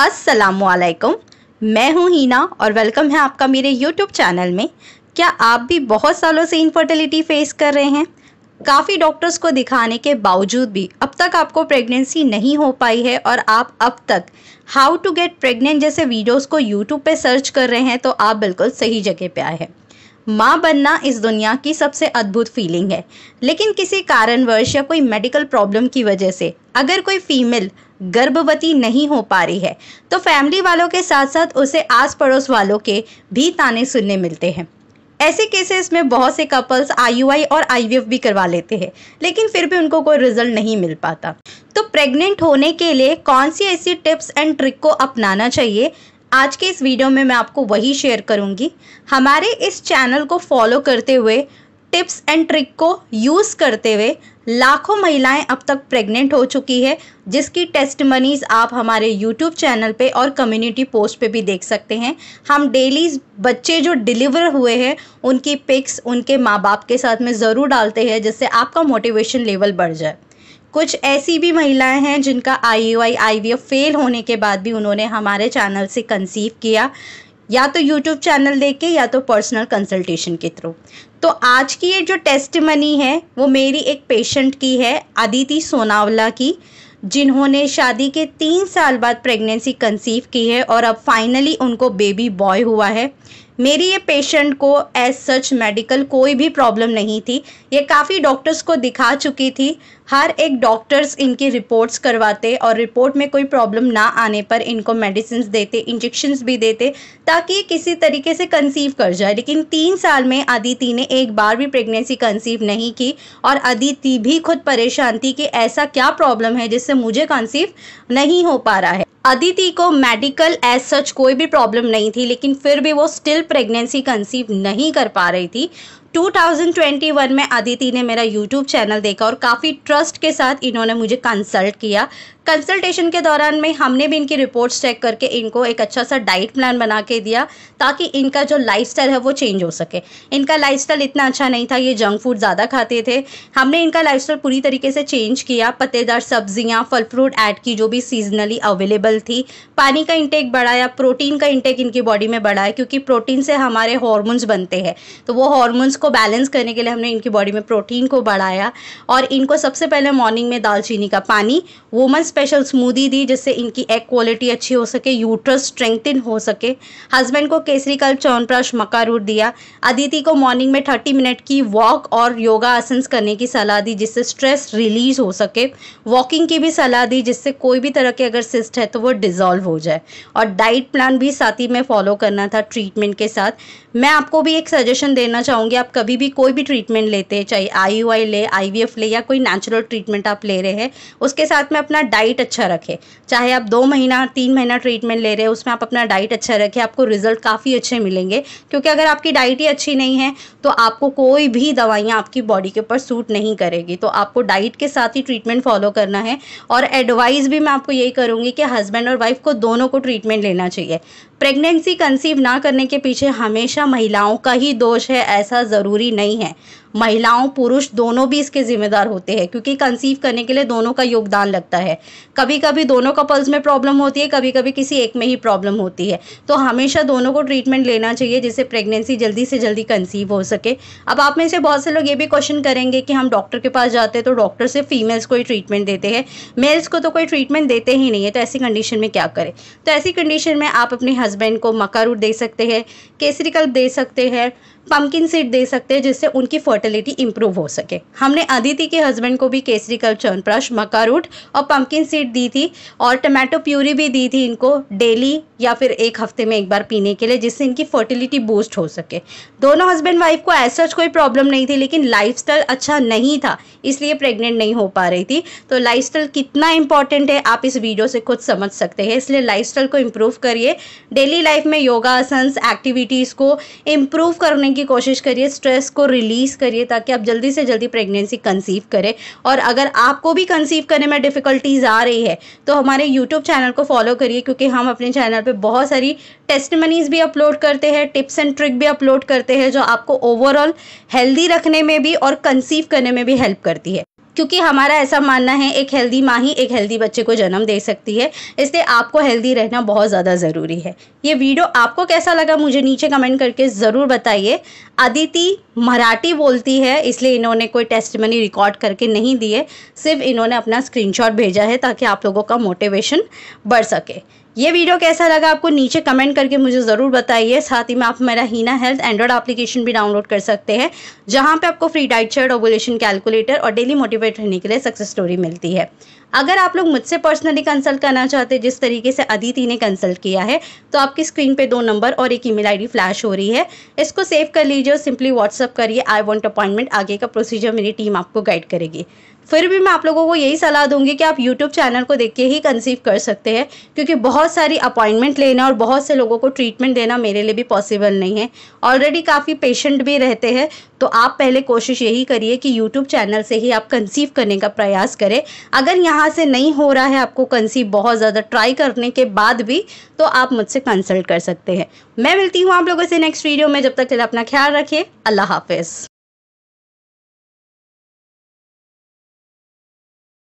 असलकुम मैं हूं हीना और वेलकम है आपका मेरे यूट्यूब चैनल में क्या आप भी बहुत सालों से इनफर्टिलिटी फेस कर रहे हैं काफ़ी डॉक्टर्स को दिखाने के बावजूद भी अब तक आपको प्रेगनेंसी नहीं हो पाई है और आप अब तक हाउ टू गेट प्रेगनेंट जैसे वीडियोस को यूट्यूब पे सर्च कर रहे हैं तो आप बिल्कुल सही जगह पे आए हैं माँ बनना इस दुनिया की सबसे अद्भुत फीलिंग है लेकिन किसी कारणवश या कोई मेडिकल प्रॉब्लम की वजह से अगर कोई फीमेल गर्भवती नहीं हो पा रही है तो फैमिली वालों के साथ साथ उसे आस पड़ोस वालों के भी ताने सुनने मिलते हैं ऐसे केसेस में बहुत से कपल्स आई और आई भी करवा लेते हैं लेकिन फिर भी उनको कोई रिजल्ट नहीं मिल पाता तो प्रेग्नेंट होने के लिए कौन सी ऐसी टिप्स एंड ट्रिक को अपनाना चाहिए आज के इस वीडियो में मैं आपको वही शेयर करूंगी हमारे इस चैनल को फॉलो करते हुए टिप्स एंड ट्रिक को यूज़ करते हुए लाखों महिलाएं अब तक प्रेग्नेंट हो चुकी है जिसकी टेस्ट मनीज आप हमारे यूट्यूब चैनल पे और कम्युनिटी पोस्ट पे भी देख सकते हैं हम डेली बच्चे जो डिलीवर हुए हैं उनकी पिक्स उनके माँ बाप के साथ में ज़रूर डालते हैं जिससे आपका मोटिवेशन लेवल बढ़ जाए कुछ ऐसी भी महिलाएं हैं जिनका I U I V F fail होने के बाद भी उन्होंने हमारे चैनल से कंसीव किया या तो यूट्यूब चैनल देख के या तो पर्सनल कंसल्टेशन के थ्रू तो आज की ये जो टेस्ट मनी है वो मेरी एक पेशेंट की है अदिति सोनावला की जिन्होंने शादी के तीन साल बाद प्रेगनेंसी कंसीव की है और अब फाइनली उनको बेबी बॉय हुआ है मेरी ये पेशेंट को एज सच मेडिकल कोई भी प्रॉब्लम नहीं थी ये काफ़ी डॉक्टर्स को दिखा चुकी थी हर एक डॉक्टर्स इनकी रिपोर्ट्स करवाते और रिपोर्ट में कोई प्रॉब्लम ना आने पर इनको मेडिसिन देते इंजेक्शन भी देते ताकि ये किसी तरीके से कंसीव कर जाए लेकिन तीन साल में अदिति ने एक बार भी प्रेगनेंसी कंसीव नहीं की और अदिति भी खुद परेशान थी कि ऐसा क्या प्रॉब्लम है जिससे मुझे कंसीव नहीं हो पा रहा है अदिति को मेडिकल एज सच कोई भी प्रॉब्लम नहीं थी लेकिन फिर भी वो स्टिल प्रेगनेंसी कंसीव नहीं कर पा रही थी 2021 में अदिति ने मेरा यूट्यूब चैनल देखा और काफ़ी ट्रस्ट के साथ इन्होंने मुझे कंसल्ट किया कंसल्टेशन के दौरान में हमने भी इनकी रिपोर्ट्स चेक करके इनको एक अच्छा सा डाइट प्लान बना के दिया ताकि इनका जो लाइफस्टाइल है वो चेंज हो सके इनका लाइफस्टाइल इतना अच्छा नहीं था ये जंक फूड ज़्यादा खाते थे हमने इनका लाइफस्टाइल पूरी तरीके से चेंज किया पत्तेदार सब्जियाँ फल फ्रूट ऐड की जो भी सीजनली अवेलेबल थी पानी का इंटेक बढ़ाया प्रोटीन का इंटेक इनकी बॉडी में बढ़ाया क्योंकि प्रोटीन से हमारे हॉर्मोन्स बनते हैं तो वो हॉर्मोन्स को बैलेंस करने के लिए हमने इनकी बॉडी में प्रोटीन को बढ़ाया और इनको सबसे पहले मॉर्निंग में दालचीनी का पानी वुमेंस स्पेशल स्मूदी दी जिससे इनकी एग क्वालिटी अच्छी हो सके यूट्रस स्ट्रेंथिन हो सके हस्बैंड को केसरी कल चौनप्राश मक्का रूट दिया अदिति को मॉर्निंग में थर्टी मिनट की वॉक और योगा आसन करने की सलाह दी जिससे स्ट्रेस रिलीज हो सके वॉकिंग की भी सलाह दी जिससे कोई भी तरह के अगर सिस्ट है तो वो डिजॉल्व हो जाए और डाइट प्लान भी साथ ही में फॉलो करना था ट्रीटमेंट के साथ मैं आपको भी एक सजेशन देना चाहूँगी आप कभी भी कोई भी ट्रीटमेंट लेते हैं चाहे आई ले आई ले या कोई नेचुरल ट्रीटमेंट आप ले रहे हैं उसके साथ में अपना डाइट अच्छा रखें चाहे आप दो महीना तीन महीना ट्रीटमेंट ले रहे हैं उसमें आप अपना डाइट अच्छा रखें आपको रिजल्ट काफ़ी अच्छे मिलेंगे क्योंकि अगर आपकी डाइट ही अच्छी नहीं है तो आपको कोई भी दवाइयाँ आपकी बॉडी के ऊपर सूट नहीं करेगी तो आपको डाइट के साथ ही ट्रीटमेंट फॉलो करना है और एडवाइस भी मैं आपको यही करूँगी कि हस्बैंड और वाइफ को दोनों को ट्रीटमेंट लेना चाहिए प्रेगनेंसी कंसीव ना करने के पीछे हमेशा महिलाओं का ही दोष है ऐसा ज़रूरी नहीं है महिलाओं पुरुष दोनों भी इसके ज़िम्मेदार होते हैं क्योंकि कंसीव करने के लिए दोनों का योगदान लगता है कभी कभी दोनों कपल्स में प्रॉब्लम होती है कभी कभी किसी एक में ही प्रॉब्लम होती है तो हमेशा दोनों को ट्रीटमेंट लेना चाहिए जिससे प्रेगनेंसी जल्दी से जल्दी कंसीव हो सके अब आप में से बहुत से लोग ये भी क्वेश्चन करेंगे कि हम डॉक्टर के पास जाते हैं तो डॉक्टर से फीमेल्स को ही ट्रीटमेंट देते हैं मेल्स को तो कोई ट्रीटमेंट देते ही नहीं है तो ऐसी कंडीशन में क्या करें तो ऐसी कंडीशन में आप अपने हस्बैंड को मका रूट दे सकते हैं केसरी कल्प दे सकते हैं पम्पकिन सीड दे सकते हैं जिससे उनकी फर्टिलिटी इंप्रूव हो सके हमने अदिति के हस्बैंड को भी केसरी कल च्यवनप्राश मक्का रूट और पम्पकिन सीड दी थी और टमाटो प्यूरी भी दी थी इनको डेली या फिर एक हफ्ते में एक बार पीने के लिए जिससे इनकी फर्टिलिटी बूस्ट हो सके दोनों हस्बैंड वाइफ को एज सच कोई प्रॉब्लम नहीं थी लेकिन लाइफ अच्छा नहीं था इसलिए प्रेग्नेंट नहीं हो पा रही थी तो लाइफ कितना इंपॉर्टेंट है आप इस वीडियो से खुद समझ सकते हैं इसलिए लाइफ को इम्प्रूव करिए डेली लाइफ में योगासन एक्टिविटीज़ को इम्प्रूव करने की कोशिश करिए स्ट्रेस को रिलीज़ करिए ताकि आप जल्दी से जल्दी प्रेगनेंसी कंसीव करें और अगर आपको भी कंसीव करने में डिफ़िकल्टीज़ आ रही है तो हमारे यूट्यूब चैनल को फॉलो करिए क्योंकि हम अपने चैनल पर बहुत सारी टेस्टमनीज भी अपलोड करते हैं टिप्स एंड ट्रिक भी अपलोड करते हैं जो आपको ओवरऑल हेल्दी रखने में भी और कंसीव करने में भी हेल्प करती है क्योंकि हमारा ऐसा मानना है एक हेल्दी माँ ही एक हेल्दी बच्चे को जन्म दे सकती है इसलिए आपको हेल्दी रहना बहुत ज़्यादा ज़रूरी है ये वीडियो आपको कैसा लगा मुझे नीचे कमेंट करके ज़रूर बताइए अदिति मराठी बोलती है इसलिए इन्होंने कोई टेस्ट मनी रिकॉर्ड करके नहीं दिए सिर्फ इन्होंने अपना स्क्रीनशॉट भेजा है ताकि आप लोगों का मोटिवेशन बढ़ सके ये वीडियो कैसा लगा आपको नीचे कमेंट करके मुझे ज़रूर बताइए साथ ही में आप मेरा हीना हेल्थ एंड्रॉयड एप्लीकेशन भी डाउनलोड कर सकते हैं जहाँ पे आपको free diet chart ovulation calculator और डेली मोटिवेट रहने के लिए सक्सेस स्टोरी मिलती है अगर आप लोग मुझसे पर्सनली कंसल्ट करना चाहते हैं जिस तरीके से अदिति ने कंसल्ट किया है तो आपकी स्क्रीन पर दो नंबर और एक ई मेल फ्लैश हो रही है इसको सेव कर लीजिए और सिंपली व्हाट्सअप व्हाट्सअप करिए आई वॉन्ट अपॉइंटमेंट आगे का प्रोसीजर मेरी टीम आपको गाइड करेगी फिर भी मैं आप लोगों को यही सलाह दूंगी कि आप यूट्यूब चैनल को देख के ही कंसीव कर सकते हैं क्योंकि बहुत सारी अपॉइंटमेंट लेना और बहुत से लोगों को ट्रीटमेंट देना मेरे लिए भी पॉसिबल नहीं है ऑलरेडी काफ़ी पेशेंट भी रहते हैं तो आप पहले कोशिश यही करिए कि यूट्यूब चैनल से ही आप कंसीव करने का प्रयास करें अगर यहाँ से नहीं हो रहा है आपको कंसीव बहुत ज़्यादा ट्राई करने के बाद भी तो आप मुझसे कंसल्ट कर सकते हैं मैं मिलती हूँ आप लोगों से नेक्स्ट वीडियो में जब तक चले अपना ख्याल रखिए अल्लाह हाफिज़